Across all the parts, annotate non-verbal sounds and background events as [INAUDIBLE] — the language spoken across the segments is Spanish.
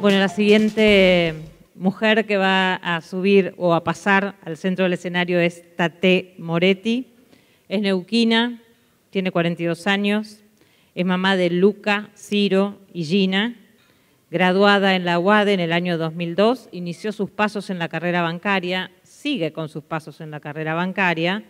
Bueno, la siguiente mujer que va a subir o a pasar al centro del escenario es Tate Moretti. Es neuquina, tiene 42 años, es mamá de Luca, Ciro y Gina. Graduada en la UAD en el año 2002, inició sus pasos en la carrera bancaria, sigue con sus pasos en la carrera bancaria,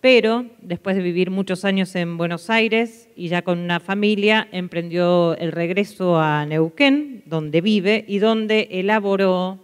pero después de vivir muchos años en Buenos Aires y ya con una familia, emprendió el regreso a Neuquén, donde vive y donde elaboró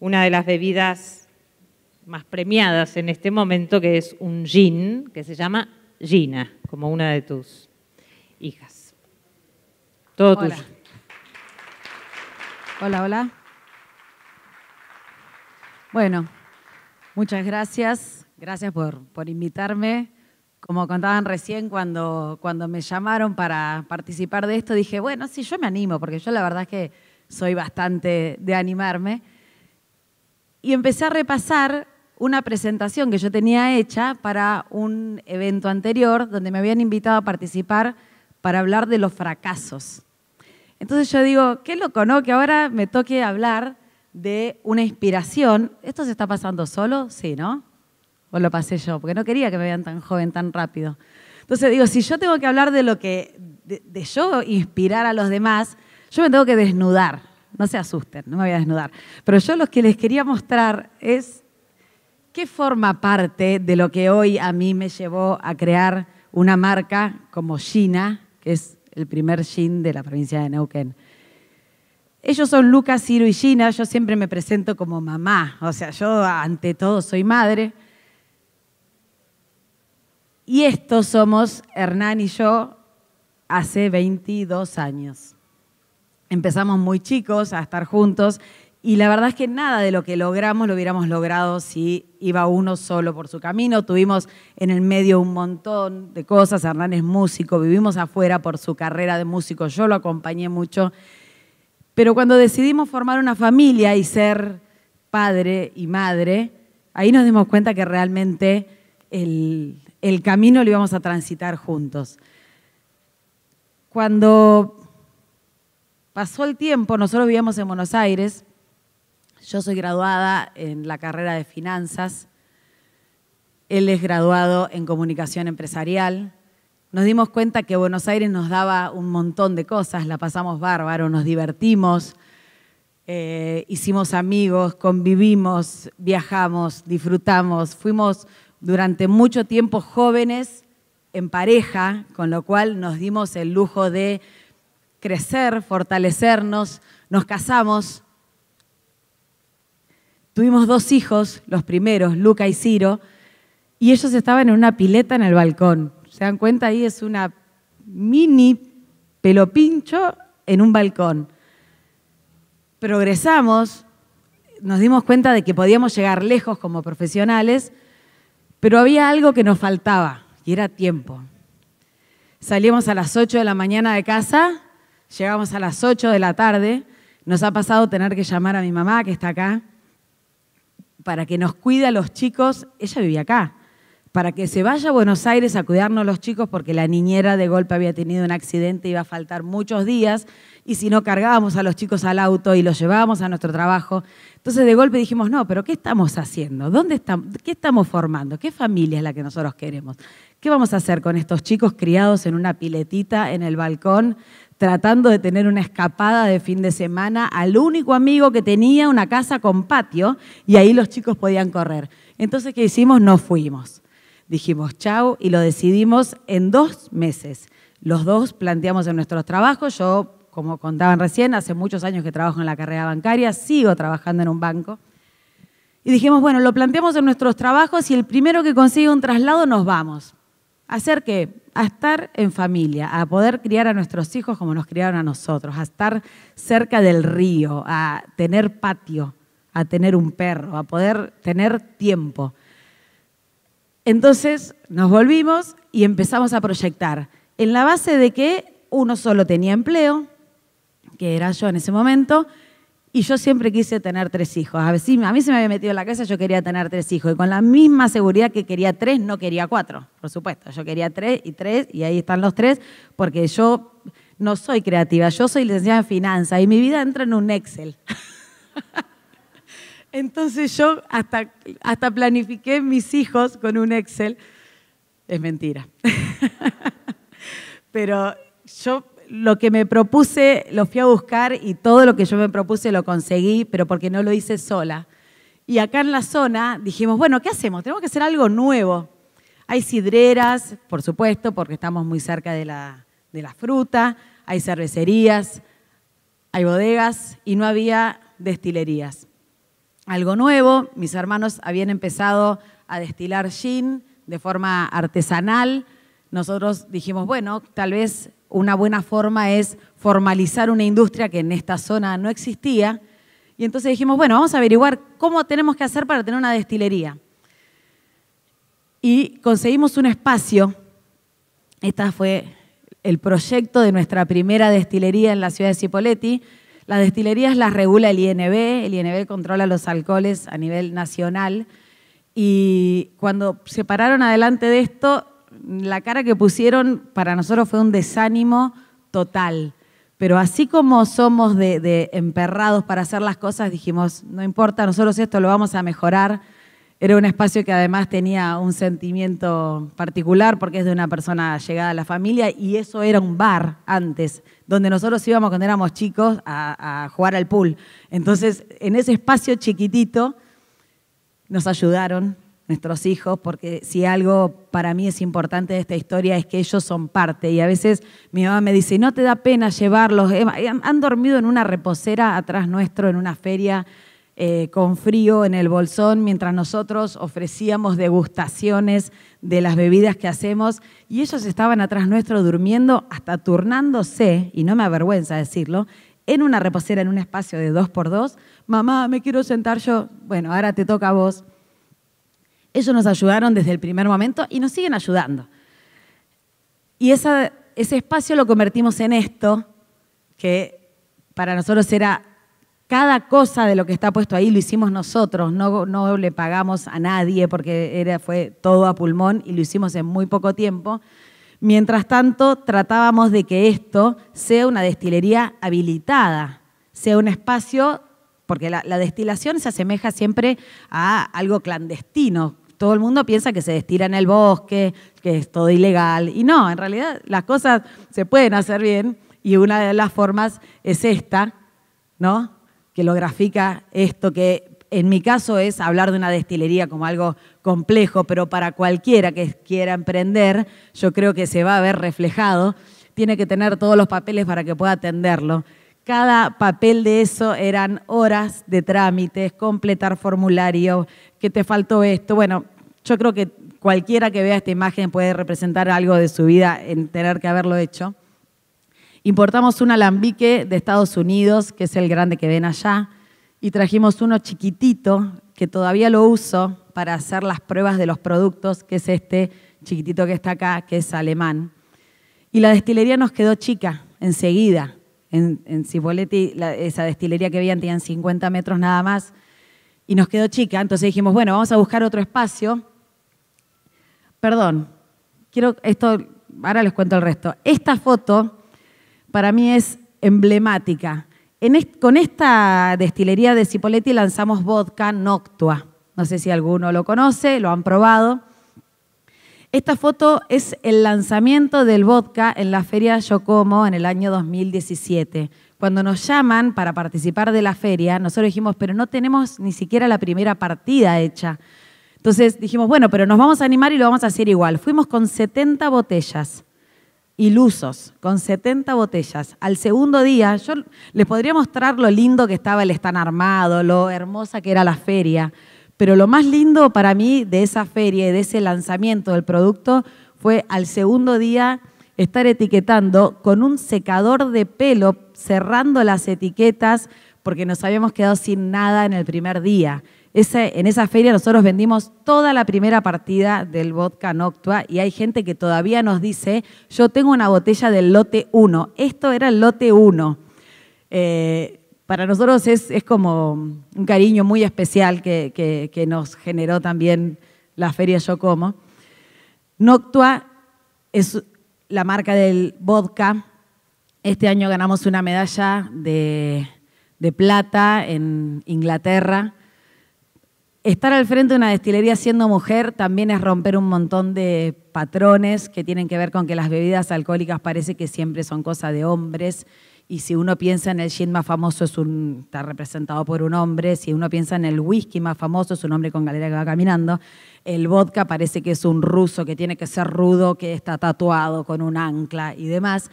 una de las bebidas más premiadas en este momento, que es un gin, que se llama Gina, como una de tus hijas. Todo hola. Hola, hola. Bueno, muchas gracias. Gracias por, por invitarme como contaban recién, cuando, me llamaron para participar de esto, dije, bueno, sí, yo me animo, porque yo la verdad es que soy bastante de animarme. Y empecé a repasar una presentación que yo tenía hecha para un evento anterior donde me habían invitado a participar para hablar de los fracasos. Entonces yo digo, qué loco, ¿no? Que ahora me toque hablar de una inspiración. ¿Esto se está pasando solo? Sí, ¿no? o lo pasé yo, porque no quería que me vean tan joven, tan rápido. Entonces digo, si yo tengo que hablar de lo que, de, yo inspirar a los demás, yo me tengo que desnudar. No se asusten, no me voy a desnudar. Pero yo lo que les quería mostrar es qué forma parte de lo que hoy a mí me llevó a crear una marca como Gina, que es el primer gin de la provincia de Neuquén. Ellos son Lucas, Ciro y Gina, yo siempre me presento como mamá, o sea, yo ante todo soy madre, y estos somos Hernán y yo hace 22 años. Empezamos muy chicos a estar juntos y la verdad es que nada de lo que logramos lo hubiéramos logrado si iba uno solo por su camino. Tuvimos en el medio un montón de cosas. Hernán es músico, vivimos afuera por su carrera de músico. Yo lo acompañé mucho. Pero cuando decidimos formar una familia y ser padre y madre, ahí nos dimos cuenta que realmente el, el camino lo íbamos a transitar juntos. Cuando pasó el tiempo, nosotros vivíamos en Buenos Aires, yo soy graduada en la carrera de finanzas, él es graduado en comunicación empresarial. Nos dimos cuenta que Buenos Aires nos daba un montón de cosas, la pasamos bárbaro, nos divertimos, eh, hicimos amigos, convivimos, viajamos, disfrutamos, fuimos durante mucho tiempo jóvenes en pareja, con lo cual nos dimos el lujo de crecer, fortalecernos, nos casamos, tuvimos dos hijos, los primeros, Luca y Ciro, y ellos estaban en una pileta en el balcón. ¿Se dan cuenta? Ahí es una mini pelopincho en un balcón. Progresamos, nos dimos cuenta de que podíamos llegar lejos como profesionales, pero había algo que nos faltaba y era tiempo. Salimos a las 8 de la mañana de casa, llegamos a las 8 de la tarde, nos ha pasado tener que llamar a mi mamá, que está acá, para que nos cuide a los chicos. Ella vivía acá para que se vaya a Buenos Aires a cuidarnos los chicos porque la niñera de golpe había tenido un accidente, iba a faltar muchos días y si no cargábamos a los chicos al auto y los llevábamos a nuestro trabajo. Entonces de golpe dijimos, no, pero ¿qué estamos haciendo? ¿Dónde estamos, ¿Qué estamos formando? ¿Qué familia es la que nosotros queremos? ¿Qué vamos a hacer con estos chicos criados en una piletita en el balcón? tratando de tener una escapada de fin de semana al único amigo que tenía una casa con patio y ahí los chicos podían correr. Entonces, ¿qué hicimos? no fuimos dijimos chau y lo decidimos en dos meses. Los dos planteamos en nuestros trabajos, yo, como contaban recién, hace muchos años que trabajo en la carrera bancaria, sigo trabajando en un banco. Y dijimos, bueno, lo planteamos en nuestros trabajos y el primero que consigue un traslado nos vamos. ¿A hacer qué? A estar en familia, a poder criar a nuestros hijos como nos criaron a nosotros, a estar cerca del río, a tener patio, a tener un perro, a poder tener tiempo. Entonces nos volvimos y empezamos a proyectar. En la base de que uno solo tenía empleo, que era yo en ese momento, y yo siempre quise tener tres hijos. A, a mí se me había metido en la casa, yo quería tener tres hijos. Y con la misma seguridad que quería tres, no quería cuatro, por supuesto. Yo quería tres y tres, y ahí están los tres, porque yo no soy creativa, yo soy licenciada en finanzas y mi vida entra en un Excel. [LAUGHS] Entonces yo hasta, planifiqué mis hijos con un Excel. Es mentira. [LAUGHS] Pero yo lo que me propuse lo fui a buscar y todo lo que yo me propuse lo conseguí, pero porque no lo hice sola. Y acá en la zona dijimos, bueno, ¿qué hacemos? Tenemos que hacer algo nuevo. Hay sidreras, por supuesto, porque estamos muy cerca de la, de la fruta, hay cervecerías, hay bodegas y no había destilerías algo nuevo. Mis hermanos habían empezado a destilar gin de forma artesanal. Nosotros dijimos, bueno, tal vez una buena forma es formalizar una industria que en esta zona no existía. Y entonces dijimos, bueno, vamos a averiguar cómo tenemos que hacer para tener una destilería. Y conseguimos un espacio. Este fue el proyecto de nuestra primera destilería en la ciudad de Cipoletti. Las destilerías las regula el INB, el INB controla los alcoholes a nivel nacional y cuando se pararon adelante de esto, la cara que pusieron para nosotros fue un desánimo total. Pero así como somos de, de emperrados para hacer las cosas, dijimos, no importa, nosotros esto lo vamos a mejorar era un espacio que además tenía un sentimiento particular porque es de una persona llegada a la familia y eso era un bar antes, donde nosotros íbamos cuando éramos chicos a, jugar al pool. Entonces, en ese espacio chiquitito nos ayudaron nuestros hijos, porque si algo para mí es importante de esta historia es que ellos son parte. Y a veces mi mamá me dice, no te da pena llevarlos, han dormido en una reposera atrás nuestro, en una feria, eh, con frío en el bolsón mientras nosotros ofrecíamos degustaciones de las bebidas que hacemos y ellos estaban atrás nuestro durmiendo hasta turnándose, y no me avergüenza decirlo, en una reposera, en un espacio de dos por dos. Mamá, me quiero sentar yo. Bueno, ahora te toca a vos. Ellos nos ayudaron desde el primer momento y nos siguen ayudando. Y esa, ese espacio lo convertimos en esto, que para nosotros era cada cosa de lo que está puesto ahí lo hicimos nosotros, no, le pagamos a nadie porque era, fue todo a pulmón y lo hicimos en muy poco tiempo. Mientras tanto, tratábamos de que esto sea una destilería habilitada, sea un espacio, porque la, la destilación se asemeja siempre a algo clandestino. Todo el mundo piensa que se destila en el bosque, que es todo ilegal. Y no, en realidad las cosas se pueden hacer bien y una de las formas es esta, ¿no? que lo grafica esto, que en mi caso es hablar de una destilería como algo complejo, pero para cualquiera que quiera emprender, yo creo que se va a ver reflejado, tiene que tener todos los papeles para que pueda atenderlo. Cada papel de eso eran horas de trámites, completar formulario, que te faltó esto. Bueno, yo creo que cualquiera que vea esta imagen puede representar algo de su vida en tener que haberlo hecho. Importamos un alambique de Estados Unidos, que es el grande que ven allá, y trajimos uno chiquitito, que todavía lo uso para hacer las pruebas de los productos, que es este chiquitito que está acá, que es alemán. Y la destilería nos quedó chica, enseguida. En, en esa destilería que veían tenían 50 metros nada más, y nos quedó chica. Entonces dijimos, bueno, vamos a buscar otro espacio. Perdón, quiero esto, ahora les cuento el resto. Esta foto para mí es emblemática. con esta destilería de Cipolletti lanzamos vodka Noctua. No sé si alguno lo conoce, lo han probado. Esta foto es el lanzamiento del vodka en la feria Yocomo en el año 2017. Cuando nos llaman para participar de la feria, nosotros dijimos, pero no tenemos ni siquiera la primera partida hecha. Entonces dijimos, bueno, pero nos vamos a animar y lo vamos a hacer igual. Fuimos con 70 botellas ilusos, con 70 botellas. Al segundo día, yo les podría mostrar lo lindo que estaba el stand armado, lo hermosa que era la feria, pero lo más lindo para mí de esa feria y de ese lanzamiento del producto fue al segundo día estar etiquetando con un secador de pelo, cerrando las etiquetas, porque nos habíamos quedado sin nada en el primer día en esa feria nosotros vendimos toda la primera partida del vodka Noctua y hay gente que todavía nos dice, yo tengo una botella del lote 1. Esto era el lote 1. Eh, para nosotros es, como un cariño muy especial que, nos generó también la feria Yo Como. Noctua es la marca del vodka. Este año ganamos una medalla de plata en Inglaterra estar al frente de una destilería siendo mujer también es romper un montón de patrones que tienen que ver con que las bebidas alcohólicas parece que siempre son cosa de hombres. Y si uno piensa en el gin más famoso, es un, está representado por un hombre. Si uno piensa en el whisky más famoso, es un hombre con galera que va caminando. El vodka parece que es un ruso que tiene que ser rudo, que está tatuado con un ancla y demás.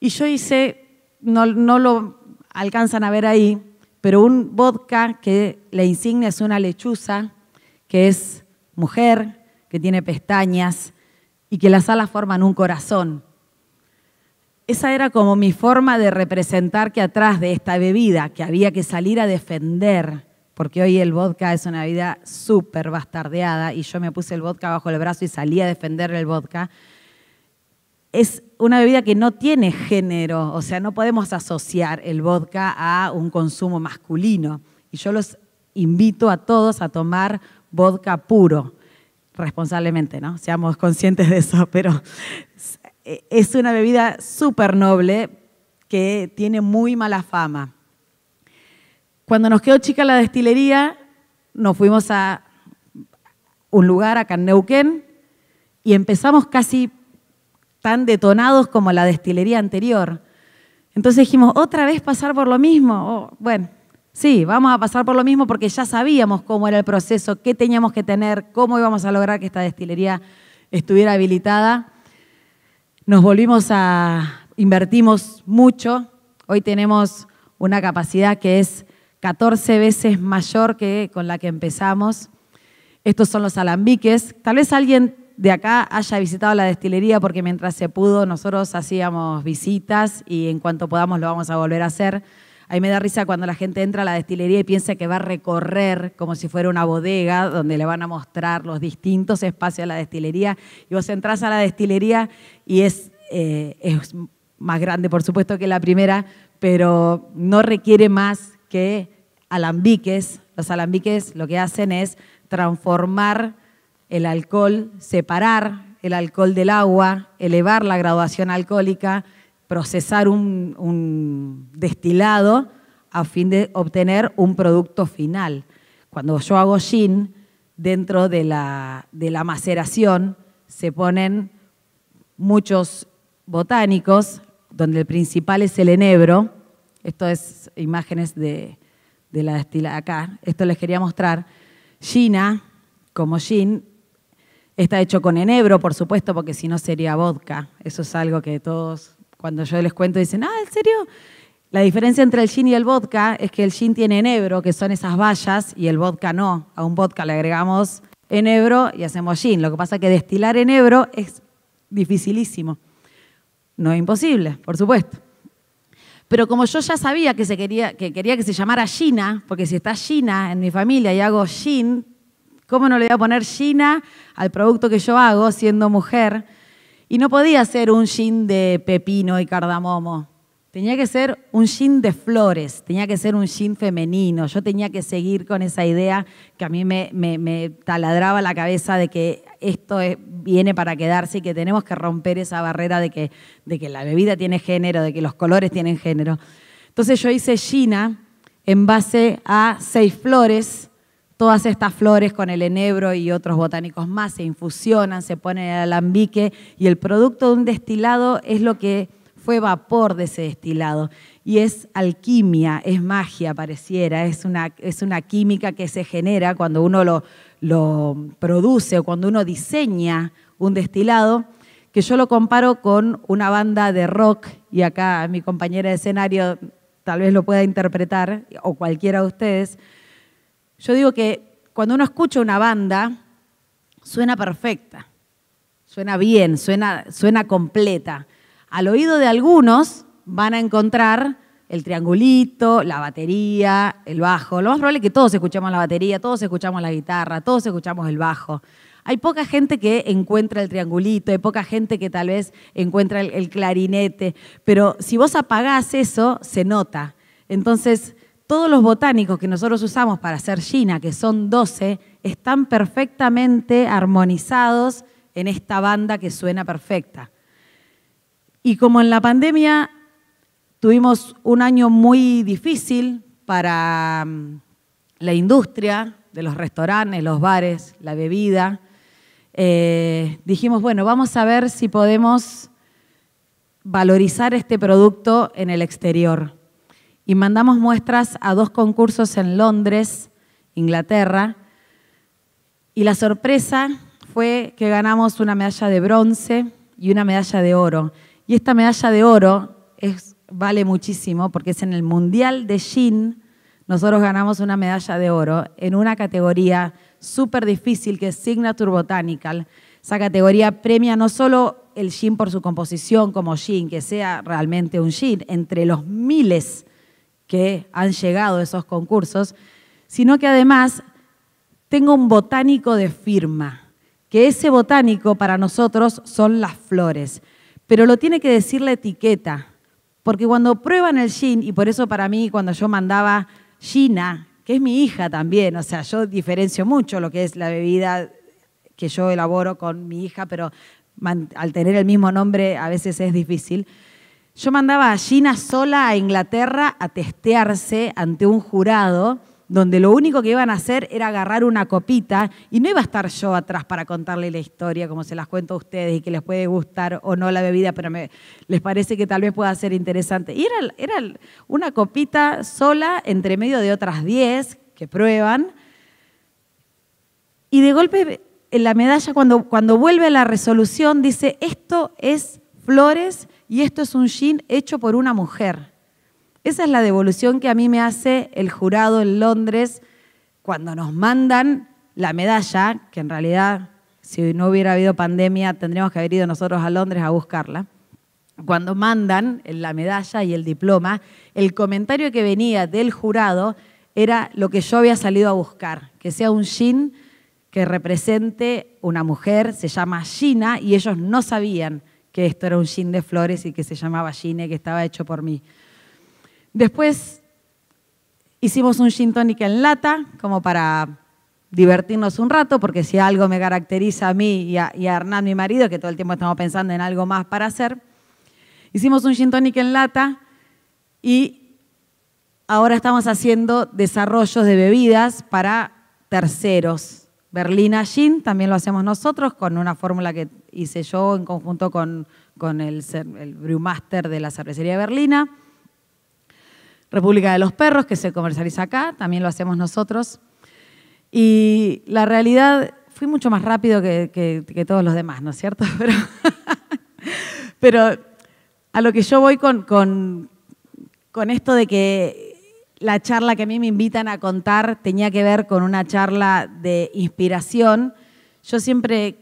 Y yo hice, no lo alcanzan a ver ahí, pero un vodka que la insignia es una lechuza, que es mujer, que tiene pestañas y que las alas forman un corazón. Esa era como mi forma de representar que atrás de esta bebida que había que salir a defender, porque hoy el vodka es una bebida súper bastardeada y yo me puse el vodka bajo el brazo y salí a defender el vodka, es una bebida que no tiene género, o sea, no podemos asociar el vodka a un consumo masculino. Y yo los invito a todos a tomar vodka puro, responsablemente, ¿no? Seamos conscientes de eso, [LAUGHS] pero es una bebida súper noble que tiene muy mala fama. Cuando nos quedó chica la destilería, nos fuimos a un lugar acá en Neuquén y empezamos casi tan detonados como la destilería anterior. Entonces dijimos, otra vez pasar por lo mismo. bueno, sí, vamos a pasar por lo mismo porque ya sabíamos cómo era el proceso, qué teníamos que tener, cómo íbamos a lograr que esta destilería estuviera habilitada. Nos volvimos a, invertimos mucho. Hoy tenemos una capacidad que es 14 veces mayor que con la que empezamos. Estos son los alambiques. Tal vez alguien de acá haya visitado la destilería porque mientras se pudo nosotros hacíamos visitas y en cuanto podamos lo vamos a volver a hacer. Ahí me da risa cuando la gente entra a la destilería y piensa que va a recorrer como si fuera una bodega donde le van a mostrar los distintos espacios de la destilería. Y vos entras a la destilería y es, eh, es más grande, por supuesto, que la primera, pero no requiere más que alambiques. Los alambiques lo que hacen es transformar el alcohol, separar el alcohol del agua, elevar la graduación alcohólica, procesar un, destilado a fin de obtener un producto final. Cuando yo hago gin, dentro de la, maceración se ponen muchos botánicos, donde el principal es el enebro. Esto es imágenes de, de la destilada acá. Esto les quería mostrar. Gina, como gin, Está hecho con enebro, por supuesto, porque si no sería vodka. Eso es algo que todos, cuando yo les cuento, dicen, ah, ¿en serio? La diferencia entre el gin y el vodka es que el gin tiene enebro, que son esas vallas, y el vodka no. A un vodka le agregamos enebro y hacemos gin. Lo que pasa es que destilar enebro es dificilísimo. No es imposible, por supuesto. Pero como yo ya sabía que, se quería, que quería que se llamara Gina, porque si está Gina en mi familia y hago gin, ¿Cómo no le voy a poner Gina al producto que yo hago siendo mujer? Y no podía ser un gin de pepino y cardamomo. Tenía que ser un gin de flores, tenía que ser un gin femenino. Yo tenía que seguir con esa idea que a mí me, taladraba la cabeza de que esto viene para quedarse y que tenemos que romper esa barrera de que, de que la bebida tiene género, de que los colores tienen género. Entonces yo hice Gina en base a seis flores Todas estas flores con el enebro y otros botánicos más se infusionan, se ponen en alambique y el producto de un destilado es lo que fue vapor de ese destilado. Y es alquimia, es magia, pareciera, es una, es una química que se genera cuando uno lo, lo produce o cuando uno diseña un destilado, que yo lo comparo con una banda de rock, y acá mi compañera de escenario tal vez lo pueda interpretar, o cualquiera de ustedes, yo digo que cuando uno escucha una banda, suena perfecta, suena bien, suena, suena completa. Al oído de algunos van a encontrar el triangulito, la batería, el bajo. Lo más probable es que todos escuchamos la batería, todos escuchamos la guitarra, todos escuchamos el bajo. Hay poca gente que encuentra el triangulito, hay poca gente que tal vez encuentra el clarinete, pero si vos apagás eso, se nota. Entonces, todos los botánicos que nosotros usamos para hacer china, que son 12, están perfectamente armonizados en esta banda que suena perfecta. Y como en la pandemia tuvimos un año muy difícil para mm, la industria de los restaurantes, los bares, la bebida, eh, dijimos, bueno, vamos a ver si podemos valorizar este producto en el exterior y mandamos muestras a dos concursos en Londres, Inglaterra, y la sorpresa fue que ganamos una medalla de bronce y una medalla de oro. Y esta medalla de oro vale muchísimo porque es en el Mundial de Gin, nosotros ganamos una medalla de oro en una categoría súper difícil que es Signature Botanical. Esa categoría premia no solo el gin por su composición como gin, que sea realmente un gin, entre los miles que han llegado esos concursos, sino que además tengo un botánico de firma, que ese botánico para nosotros son las flores, pero lo tiene que decir la etiqueta, porque cuando prueban el gin y por eso para mí cuando yo mandaba Gina, que es mi hija también, o sea, yo diferencio mucho lo que es la bebida que yo elaboro con mi hija, pero al tener el mismo nombre a veces es difícil. Yo mandaba a Gina sola a Inglaterra a testearse ante un jurado donde lo único que iban a hacer era agarrar una copita y no iba a estar yo atrás para contarle la historia como se las cuento a ustedes y que les puede gustar o no la bebida, pero me, les parece que tal vez pueda ser interesante. Y era, una copita sola entre medio de otras diez que prueban. Y de golpe en la medalla, cuando, cuando vuelve a la resolución, dice, esto es flores y esto es un jean hecho por una mujer. Esa es la devolución que a mí me hace el jurado en Londres cuando nos mandan la medalla, que en realidad si no hubiera habido pandemia tendríamos que haber ido nosotros a Londres a buscarla. Cuando mandan la medalla y el diploma, el comentario que venía del jurado era lo que yo había salido a buscar, que sea un jean que represente una mujer, se llama Gina, y ellos no sabían que esto era un jean de flores y que se llamaba Gine, que estaba hecho por mí. Después hicimos un gin tónica en lata, como para divertirnos un rato, porque si algo me caracteriza a mí y a, Hernán, mi marido, que todo el tiempo estamos pensando en algo más para hacer, hicimos un gin tónica en lata y ahora estamos haciendo desarrollos de bebidas para terceros. Berlina Gin, también lo hacemos nosotros con una fórmula que hice yo en conjunto con, con el, el brewmaster de la cervecería Berlina. República de los Perros, que se comercializa acá, también lo hacemos nosotros. Y la realidad, fui mucho más rápido que, que, que todos los demás, ¿no es cierto? [LAUGHS] Pero, pero a lo que yo voy con, con, con, esto de que la charla que a mí me invitan a contar tenía que ver con una charla de inspiración, yo siempre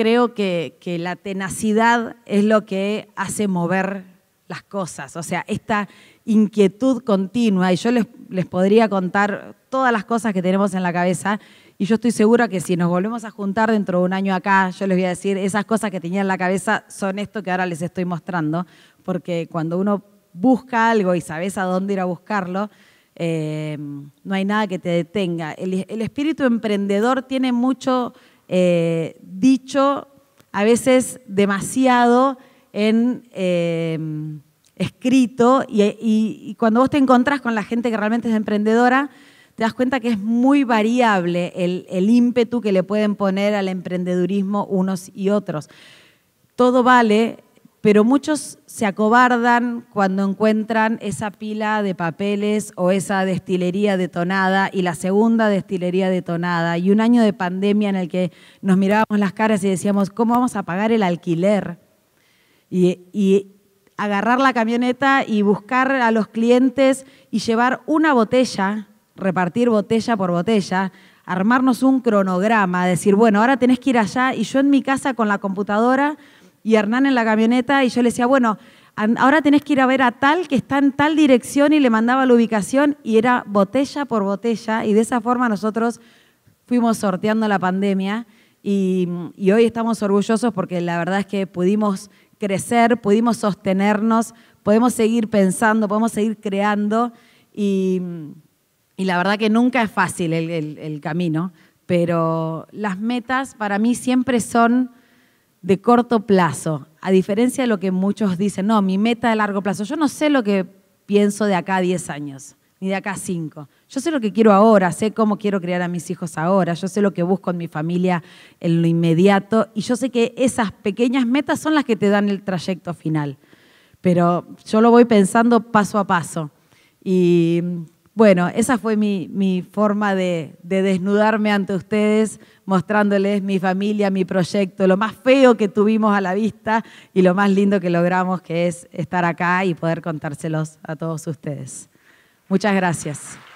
creo que, la tenacidad es lo que hace mover las cosas, o sea, esta inquietud continua, y yo les, les podría contar todas las cosas que tenemos en la cabeza, y yo estoy segura que si nos volvemos a juntar dentro de un año acá, yo les voy a decir, esas cosas que tenía en la cabeza son esto que ahora les estoy mostrando, porque cuando uno busca algo y sabes a dónde ir a buscarlo, eh, no hay nada que te detenga. el espíritu emprendedor tiene mucho eh, dicho a veces demasiado en em, escrito y, cuando vos te encontrás con la gente que realmente es emprendedora, te das cuenta que es muy variable el, el ímpetu que le pueden poner al emprendedurismo unos y otros. Todo vale pero muchos se acobardan cuando encuentran esa pila de papeles o esa destilería detonada y la segunda destilería detonada y un año de pandemia en el que nos mirábamos las caras y decíamos, ¿cómo vamos a pagar el alquiler? Y, agarrar la camioneta y buscar a los clientes y llevar una botella, repartir botella por botella, armarnos un cronograma, decir, bueno, ahora tenés que ir allá y yo en mi casa con la computadora y Hernán en la camioneta y yo le decía, bueno, ahora tenés que ir a ver a tal que está en tal dirección y le mandaba la ubicación y era botella por botella y de esa forma nosotros fuimos sorteando la pandemia y, hoy estamos orgullosos porque la verdad es que pudimos crecer, pudimos sostenernos, podemos seguir pensando, podemos seguir creando y, la verdad que nunca es fácil el camino, pero las metas para mí siempre son de corto plazo, a diferencia de lo que muchos dicen, no, mi meta de largo plazo, yo no sé lo que pienso de acá a 10 años, ni de acá a 5. Yo sé lo que quiero ahora, sé cómo quiero criar a mis hijos ahora, yo sé lo que busco en mi familia en lo inmediato y yo sé que esas pequeñas metas son las que te dan el trayecto final. Pero yo lo voy pensando paso a paso. Y bueno, esa fue mi, forma de, desnudarme ante ustedes, mostrándoles mi familia, mi proyecto, lo más feo que tuvimos a la vista y lo más lindo que logramos, que es estar acá y poder contárselos a todos ustedes. Muchas gracias.